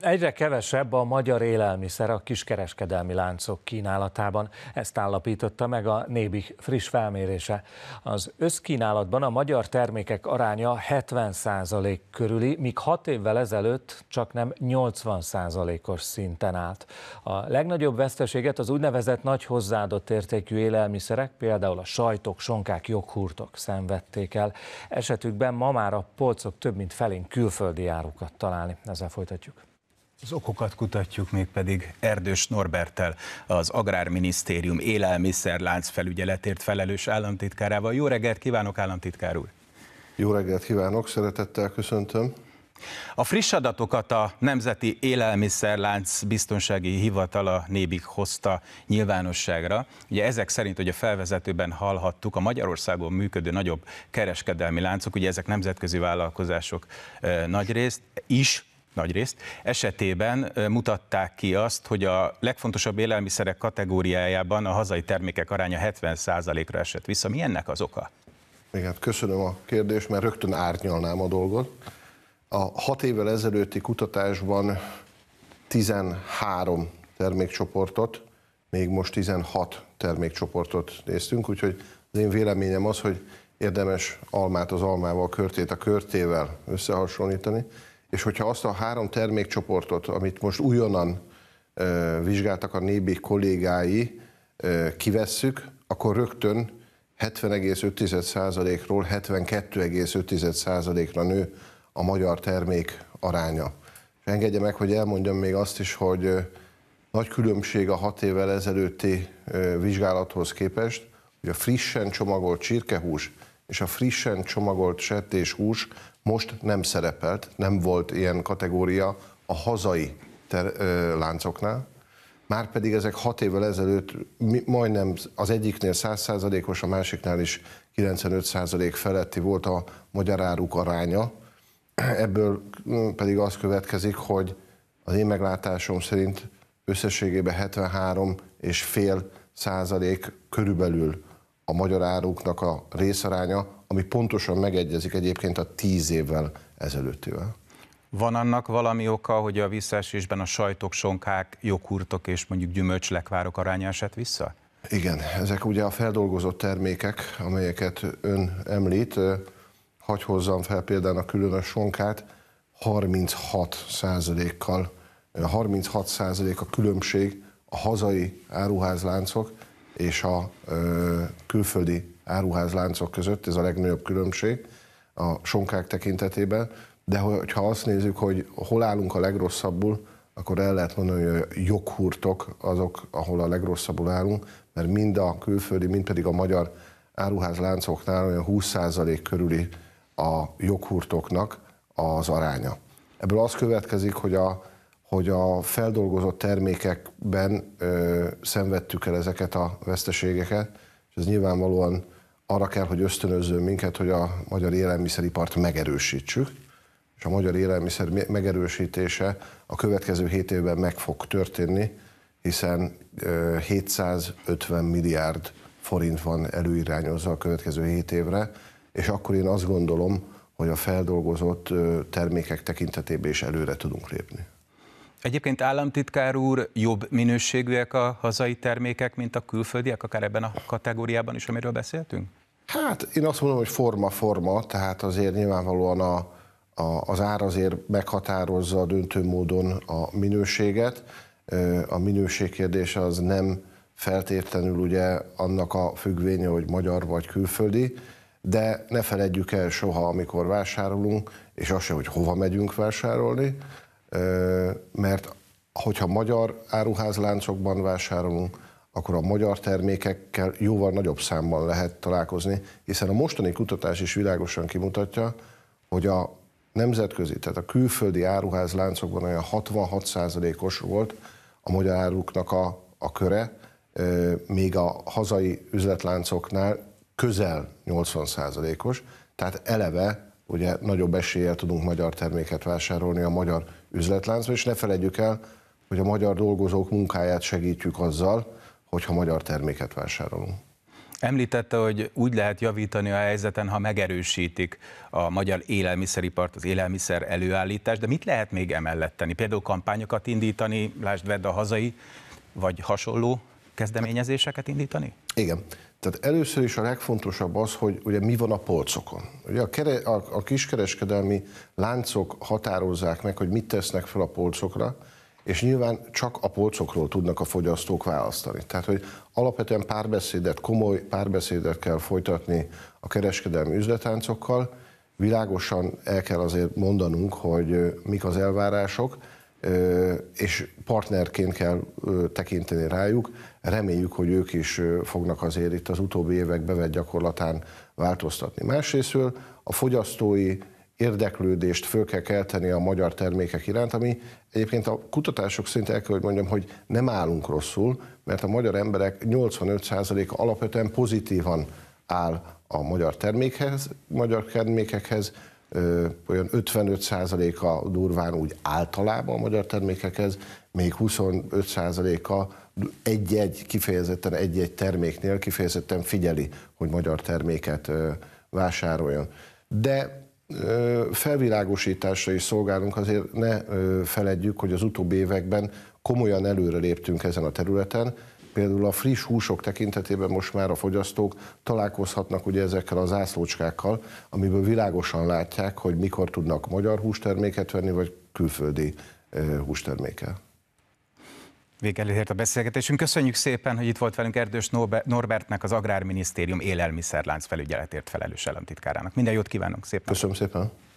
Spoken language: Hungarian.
Egyre kevesebb a magyar élelmiszer a kiskereskedelmi láncok kínálatában. Ezt állapította meg a Nébik friss felmérése. Az összkínálatban a magyar termékek aránya 70% százalék körüli, míg 6 évvel ezelőtt csak nem 80 százalékos szinten állt. A legnagyobb veszteséget az úgynevezett nagy hozzáadott értékű élelmiszerek, például a sajtok, sonkák, joghurtok szenvedték el. Esetükben ma már a polcok több mint felén külföldi árukat találni. Ezzel folytatjuk. Az okokat kutatjuk még pedig Erdős Norbertel, az Agrárminisztérium élelmiszerlánc felügyeletért felelős államtitkárával. Jó reggelt kívánok, államtitkár úr! Jó reggelt kívánok, szeretettel köszöntöm. A friss adatokat a Nemzeti Élelmiszerlánc Biztonsági Hivatala Nébik hozta nyilvánosságra. Ugye ezek szerint, hogy a felvezetőben hallhattuk, a Magyarországon működő nagyobb kereskedelmi láncok, ugye ezek nemzetközi vállalkozások eh, nagy részt is nagy részt. esetében mutatták ki azt, hogy a legfontosabb élelmiszerek kategóriájában a hazai termékek aránya 70%-ra esett vissza. Mi ennek az oka? Igen, hát köszönöm a kérdést, mert rögtön árnyalnám a dolgot. A hat évvel ezelőtti kutatásban 13 termékcsoportot, még most 16 termékcsoportot néztünk, úgyhogy az én véleményem az, hogy érdemes almát az almával, körtét a körtével összehasonlítani, és hogyha azt a három termékcsoportot, amit most újonnan vizsgáltak a nébi kollégái, kivesszük, akkor rögtön 70,5%-ról 72,5%-ra nő a magyar termék aránya. És engedje meg, hogy elmondjam még azt is, hogy nagy különbség a hat évvel ezelőtti vizsgálathoz képest, hogy a frissen csomagolt csirkehús és a frissen csomagolt hús most nem szerepelt, nem volt ilyen kategória a hazai ter, ö, láncoknál, már pedig ezek hat évvel ezelőtt mi, majdnem az egyiknél 100%-os, a másiknál is 95% feletti volt a magyar áruk aránya. Ebből mm, pedig az következik, hogy az én meglátásom szerint összességében 73 és fél százalék körülbelül a magyar áruknak a részaránya, ami pontosan megegyezik egyébként a tíz évvel ezelőttivel. Van annak valami oka, hogy a visszaesésben a sajtok, sonkák, joghurtok és mondjuk gyümölcslekvárok aránya esett vissza? Igen, ezek ugye a feldolgozott termékek, amelyeket ön említ. Hagy hozzam fel például a különös sonkát, 36 kal 36 a különbség a hazai áruházláncok és a ö, külföldi áruházláncok között, ez a legnagyobb különbség a sonkák tekintetében, de hogyha azt nézzük, hogy hol állunk a legrosszabbul, akkor el lehet mondani, hogy a joghurtok azok, ahol a legrosszabbul állunk, mert mind a külföldi, mind pedig a magyar áruházláncoknál olyan 20% körüli a joghurtoknak az aránya. Ebből az következik, hogy a hogy a feldolgozott termékekben ö, szenvedtük el ezeket a veszteségeket, és ez nyilvánvalóan arra kell, hogy ösztönözzön minket, hogy a magyar élelmiszeripart megerősítsük, és a magyar élelmiszer megerősítése a következő 7 évben meg fog történni, hiszen 750 milliárd forint van előirányozva a következő 7 évre, és akkor én azt gondolom, hogy a feldolgozott termékek tekintetében is előre tudunk lépni. Egyébként államtitkár úr, jobb minőségűek a hazai termékek, mint a külföldiek, akár ebben a kategóriában is, amiről beszéltünk? Hát én azt mondom, hogy forma-forma, tehát azért nyilvánvalóan a, a, az ár azért meghatározza a döntő módon a minőséget. A minőség kérdése az nem feltétlenül ugye annak a függvénye, hogy magyar vagy külföldi, de ne feledjük el soha, amikor vásárolunk, és az se, hogy hova megyünk vásárolni, mert hogyha magyar áruházláncokban vásárolunk, akkor a magyar termékekkel jóval nagyobb számban lehet találkozni, hiszen a mostani kutatás is világosan kimutatja, hogy a nemzetközi, tehát a külföldi áruházláncokban olyan 66%-os volt a magyar áruknak a, a köre, még a hazai üzletláncoknál közel 80%-os, tehát eleve ugye nagyobb eséllyel tudunk magyar terméket vásárolni a magyar üzletláncba, és ne felejtjük el, hogy a magyar dolgozók munkáját segítjük azzal, hogyha magyar terméket vásárolunk. Említette, hogy úgy lehet javítani a helyzeten, ha megerősítik a magyar élelmiszeripart, az élelmiszer előállítást, de mit lehet még emellett tenni? Például kampányokat indítani, lásd vedd a hazai, vagy hasonló kezdeményezéseket indítani? Igen. Tehát először is a legfontosabb az, hogy ugye mi van a polcokon. Ugye a, kere, a, a kiskereskedelmi láncok határozzák meg, hogy mit tesznek fel a polcokra, és nyilván csak a polcokról tudnak a fogyasztók választani. Tehát, hogy alapvetően párbeszédet, komoly párbeszédet kell folytatni a kereskedelmi üzletáncokkal, világosan el kell azért mondanunk, hogy mik az elvárások, és partnerként kell tekinteni rájuk. Reméljük, hogy ők is fognak azért itt az utóbbi évek bevett gyakorlatán változtatni. Másrésztről a fogyasztói érdeklődést föl kell kelteni a magyar termékek iránt, ami egyébként a kutatások szerint el kell, hogy mondjam, hogy nem állunk rosszul, mert a magyar emberek 85%-a alapvetően pozitívan áll a magyar termékhez, magyar termékekhez, olyan 55%-a durván úgy általában a magyar termékekhez, még 25%-a egy-egy kifejezetten egy-egy terméknél kifejezetten figyeli, hogy magyar terméket vásároljon. De felvilágosításra is szolgálunk, azért ne feledjük, hogy az utóbbi években komolyan előre léptünk ezen a területen, például a friss húsok tekintetében most már a fogyasztók találkozhatnak ugye ezekkel az zászlócskákkal, amiből világosan látják, hogy mikor tudnak magyar hústerméket venni, vagy külföldi hústermékkel. Végel ért a beszélgetésünk. Köszönjük szépen, hogy itt volt velünk Erdős Norbertnek, az Agrárminisztérium élelmiszerlánc felügyeletért felelős államtitkárának. Minden jót kívánunk szépen. Köszönöm szépen.